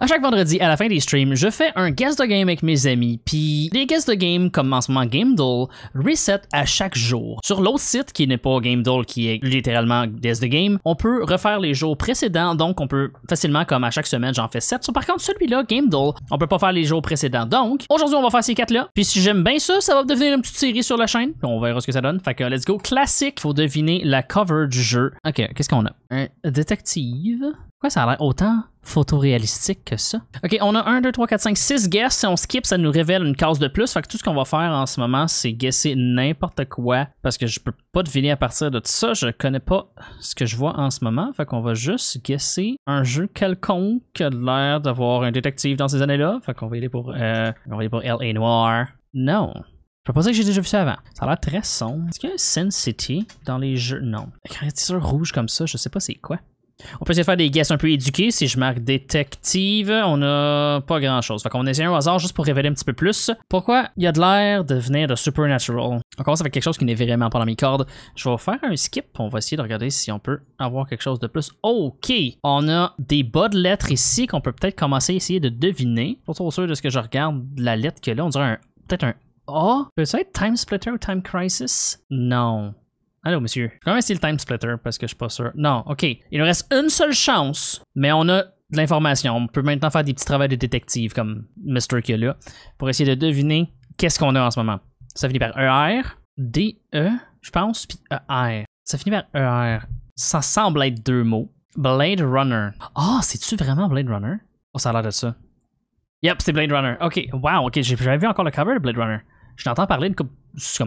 À chaque vendredi, à la fin des streams, je fais un guest de game avec mes amis, puis les guests de game, comme en ce moment GameDoll, reset à chaque jour. Sur l'autre site, qui n'est pas GameDoll, qui est littéralement guest de game, on peut refaire les jours précédents, donc on peut facilement, comme à chaque semaine, j'en fais 7. par contre, celui-là, GameDoll, on peut pas faire les jours précédents. Donc, aujourd'hui, on va faire ces quatre là puis si j'aime bien ça, ça va devenir une petite série sur la chaîne, on verra ce que ça donne. Fait que let's go, classique, faut deviner la cover du jeu. Ok, qu'est-ce qu'on a? Un détective. Pourquoi ça a l'air autant photoréalistique que ça. OK, on a 1, 2, 3, 4, 5, 6 guesses. Si on skip, ça nous révèle une case de plus. Fait que tout ce qu'on va faire en ce moment, c'est guesser n'importe quoi parce que je peux pas deviner à partir de ça. Je connais pas ce que je vois en ce moment. Fait qu'on va juste guesser un jeu quelconque qui a l'air d'avoir un détective dans ces années-là. Fait qu'on va y aller pour, euh, on va aller pour L.A. Noir. Non. Je peux pas dire que j'ai déjà vu ça avant. Ça a l'air très sombre. Est-ce qu'il y a un Sin City dans les jeux? Non. créature rouge comme ça, je sais pas c'est quoi. On peut essayer de faire des guesses un peu éduqués. Si je marque détective, on a pas grand chose. Fait qu'on essaie un hasard juste pour révéler un petit peu plus. Pourquoi il y a de l'air de venir de Supernatural? On commence avec quelque chose qui n'est vraiment pas dans mes cordes. Je vais faire un skip. On va essayer de regarder si on peut avoir quelque chose de plus. OK! On a des bas de lettres ici qu'on peut peut-être commencer à essayer de deviner. Pas trop sûr de ce que je regarde la lettre que là. On dirait peut-être un A. Peut-être Time Splitter ou Time Crisis? Non. Allô, monsieur. Je vais quand le time splitter parce que je suis pas sûr. Non, ok. Il nous reste une seule chance, mais on a de l'information. On peut maintenant faire des petits travaux de détective comme Mr. Killa, pour essayer de deviner qu'est-ce qu'on a en ce moment. Ça finit par ER, D, E, je pense, puis E-R. Ça finit par E-R. Ça semble être deux mots. Blade Runner. Ah, c'est-tu vraiment Blade Runner? Oh, ça a l'air de ça. Yep, c'est Blade Runner. Ok, wow, ok, j'avais vu encore le cover de Blade Runner. Je l'entends parler comme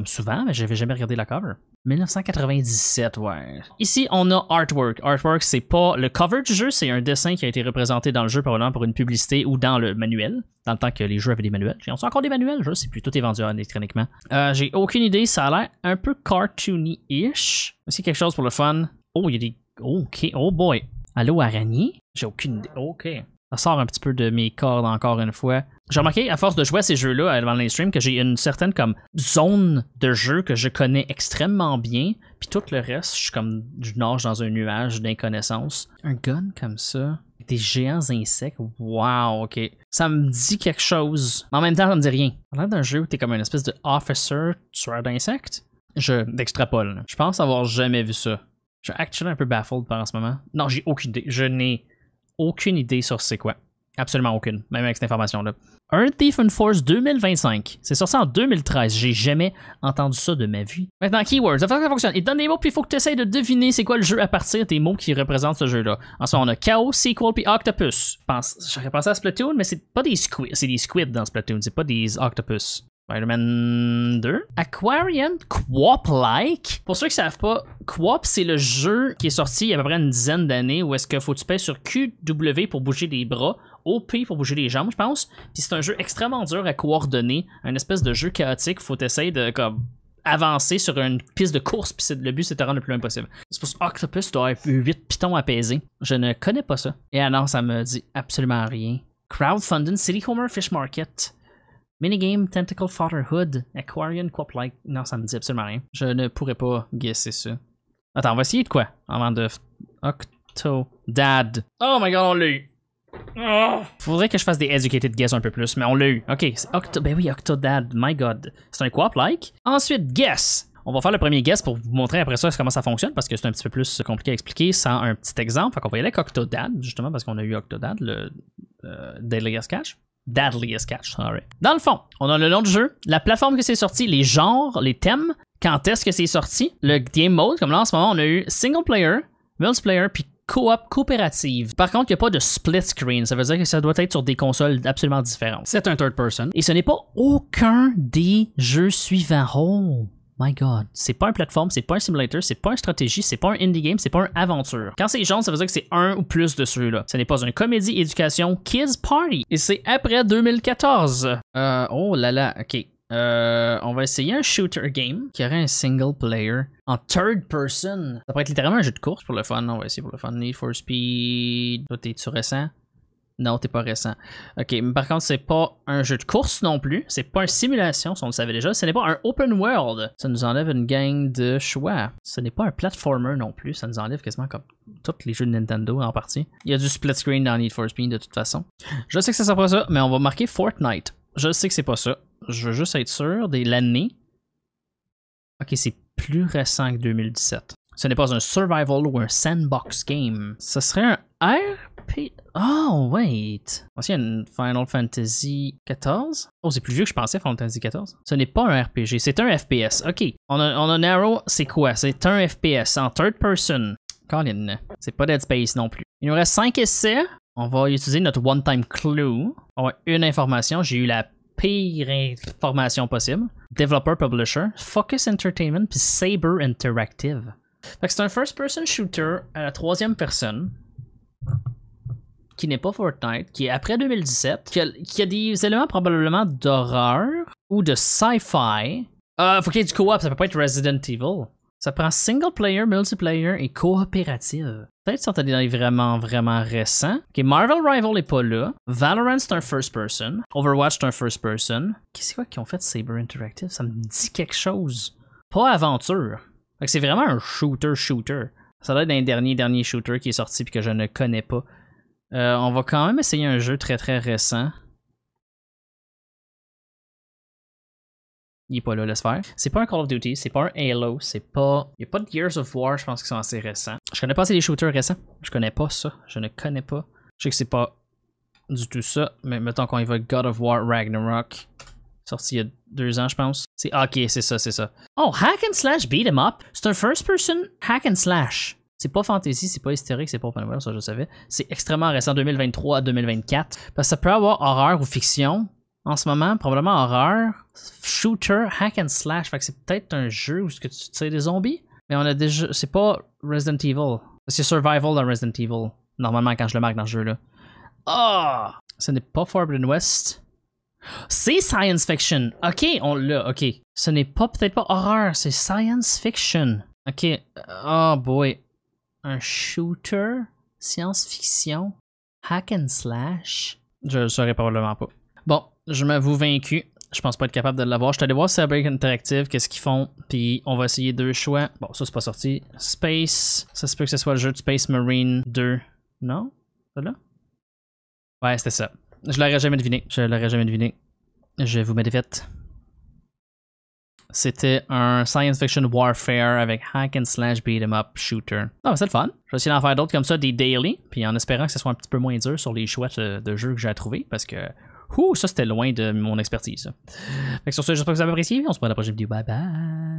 souvent, mais j'avais jamais regardé la cover. 1997, ouais. Ici, on a Artwork. Artwork, c'est pas le cover du jeu, c'est un dessin qui a été représenté dans le jeu probablement pour une publicité ou dans le manuel, dans le temps que les jeux avaient des manuels. J'ai encore des manuels, je sais plus, tout est vendu électroniquement. Euh, J'ai aucune idée, ça a l'air un peu cartoony-ish. C'est quelque chose pour le fun. Oh, il y a des... Oh, ok, oh boy. Allô, araignée? J'ai aucune idée. Ok. Ça sort un petit peu de mes cordes encore une fois. J'ai remarqué, à force de jouer à ces jeux-là devant les streams, que j'ai une certaine comme zone de jeu que je connais extrêmement bien. Puis tout le reste, je suis comme du nage dans un nuage d'inconnaissance. Un gun comme ça, des géants insectes, wow, ok. Ça me dit quelque chose, mais en même temps, ça me dit rien. On a d'un jeu où t'es comme une espèce de officer tueur d'insectes. Je, d'extrapole. Je pense avoir jamais vu ça. Je suis actuellement un peu baffled par en ce moment. Non, j'ai aucune idée. Je n'ai aucune idée sur c'est quoi. Absolument aucune, même avec cette information-là. Un Thief and Force 2025. C'est sorti en 2013. J'ai jamais entendu ça de ma vie. Maintenant, keywords. ça fonctionne. Il donne des mots, puis il faut que tu essayes de deviner c'est quoi le jeu à partir des mots qui représentent ce jeu-là. En Ensuite, on a Chaos, Sequel, puis Octopus. J'aurais pensé à Splatoon, mais c'est pas des squids. C'est des squids dans Splatoon, c'est pas des octopus. Spider-Man 2. Aquarian quop like Pour ceux qui savent pas, Quop, c'est le jeu qui est sorti il y a à peu près une dizaine d'années où est-ce que faut tu payes sur QW pour bouger les bras, OP pour bouger les jambes, je pense. Puis c'est un jeu extrêmement dur à coordonner, un espèce de jeu chaotique, faut essayer de comme avancer sur une piste de course, puis le but c'est de te rendre le plus loin possible. C'est pour Octopus doit avoir 8 pitons apaisés. Je ne connais pas ça. Et alors, ça me dit absolument rien. Crowdfunding City Homer Fish Market. Minigame Tentacle Fatherhood, Aquarian Co-op-like. Non, ça me dit absolument rien. Je ne pourrais pas guesser ça. Attends, on va essayer de quoi avant de. Octo. Dad. Oh my god, on l'a eu. Ah! Faudrait que je fasse des educated guess un peu plus, mais on l'a eu. Ok, c'est Octo. Ben oui, Dad. My god. C'est un Co-op-like. Ensuite, guess. On va faire le premier guess pour vous montrer après ça comment ça fonctionne parce que c'est un petit peu plus compliqué à expliquer sans un petit exemple. Fait qu'on va y aller avec Octodad, justement, parce qu'on a eu Octodad, le euh, Daily Guess Cash. Deadliest Catch. Dans le fond, on a le nom du jeu, la plateforme que c'est sorti, les genres, les thèmes, quand est-ce que c'est sorti, le game mode, comme là en ce moment, on a eu single player, multiplayer, puis coop coopérative. Par contre, il n'y a pas de split screen. Ça veut dire que ça doit être sur des consoles absolument différentes. C'est un third person. Et ce n'est pas aucun des jeux suivants. Oh. My God, c'est pas un plateforme, c'est pas un simulator, c'est pas une stratégie, c'est pas un indie game, c'est pas un aventure. Quand c'est genre, ça veut dire que c'est un ou plus de ceux-là. Ce n'est pas une comédie éducation Kids Party. Et c'est après 2014. Euh, oh là là, ok. Euh, on va essayer un shooter game qui aurait un single player en third person. Ça pourrait être littéralement un jeu de course pour le fun. On va essayer pour le fun. Need for Speed. Toi, t'es-tu récent? Non, t'es pas récent. Ok, mais par contre, c'est pas un jeu de course non plus. C'est pas une simulation, si on le savait déjà. Ce n'est pas un open world. Ça nous enlève une gang de choix. Ce n'est pas un platformer non plus. Ça nous enlève quasiment comme tous les jeux de Nintendo en partie. Il y a du split screen dans Need for Speed de toute façon. Je sais que ça sera pas ça, mais on va marquer Fortnite. Je sais que c'est pas ça. Je veux juste être sûr des l'année. Ok, c'est plus récent que 2017. Ce n'est pas un survival ou un sandbox game. Ce serait un R Oh, wait! Voici une Final Fantasy XIV. Oh, c'est plus vieux que je pensais, Final Fantasy XIV. Ce n'est pas un RPG, c'est un FPS. OK, on a, on a Narrow, c'est quoi? C'est un FPS en third person. c'est pas Dead Space non plus. Il nous reste 5 essais. On va utiliser notre one-time clue. On a une information, j'ai eu la pire information possible. Developer, publisher, Focus Entertainment, puis Saber Interactive. c'est un first-person shooter à la troisième personne qui n'est pas Fortnite, qui est après 2017, qui a, des éléments probablement d'horreur ou de sci-fi. Euh, faut qu'il y ait du co-op, ça peut pas être Resident Evil. Ça prend single player, multiplayer et coopérative. Peut-être sont des vraiment, vraiment récents. Marvel Rival est pas là. Valorant, c'est un first person. Overwatch, c'est un first person. Qu'est-ce qu'ils ont fait Saber Interactive? Ça me dit quelque chose. Pas aventure. c'est vraiment un shooter-shooter. Ça doit être un dernier, dernier shooter qui est sorti puis que je ne connais pas. Euh, on va quand même essayer un jeu très très récent. Il est pas là, laisse faire. C'est pas un Call of Duty, c'est pas un Halo, c'est pas. Il y a pas de Gears of War, je pense, que sont assez récents. Je connais pas assez les shooters récents. Je connais pas ça. Je ne connais pas. Je sais que c'est pas du tout ça, mais mettons qu'on va God of War Ragnarok, sorti il y a deux ans, je pense. C'est ah, ok, c'est ça, c'est ça. Oh, hack and slash beat him up. C'est un first person hack and slash. C'est pas fantasy, c'est pas hystérique, c'est pas open world, ça je savais. C'est extrêmement récent, 2023 à 2024. Parce que ça peut avoir horreur ou fiction. En ce moment, probablement horreur, shooter, hack and slash. Fait que c'est peut-être un jeu où que tu tires des zombies. Mais on a déjà. C'est pas Resident Evil. C'est survival dans Resident Evil. Normalement, quand je le marque dans le jeu-là. Oh! Ce n'est pas Forbidden West. C'est science fiction. Ok, on l'a. Ok. Ce n'est pas peut-être pas horreur, c'est science fiction. Ok. Oh boy un shooter, science-fiction, hack and slash? Je le saurais probablement pas. Bon, je m'avoue vaincu. Je pense pas être capable de l'avoir. Je suis allé voir Cyber Interactive, qu'est-ce qu'ils font, puis on va essayer deux choix. Bon, ça c'est pas sorti. Space, ça se peut que ce soit le jeu de Space Marine 2. Non? là? Ouais, c'était ça. Je l'aurais jamais deviné. Je l'aurais jamais deviné. Je vous mets des fêtes. C'était un science fiction warfare avec hack and slash beat 'em up shooter. Non, c'est le fun. Je vais essayer d'en faire d'autres comme ça, des daily, puis en espérant que ce soit un petit peu moins dur sur les chouettes euh, de, jeux que j'ai trouvé parce que ouh, ça c'était loin de mon expertise. Fait que sur ce, j'espère que vous avez apprécié. On se voit dans la prochaine vidéo. Bye bye.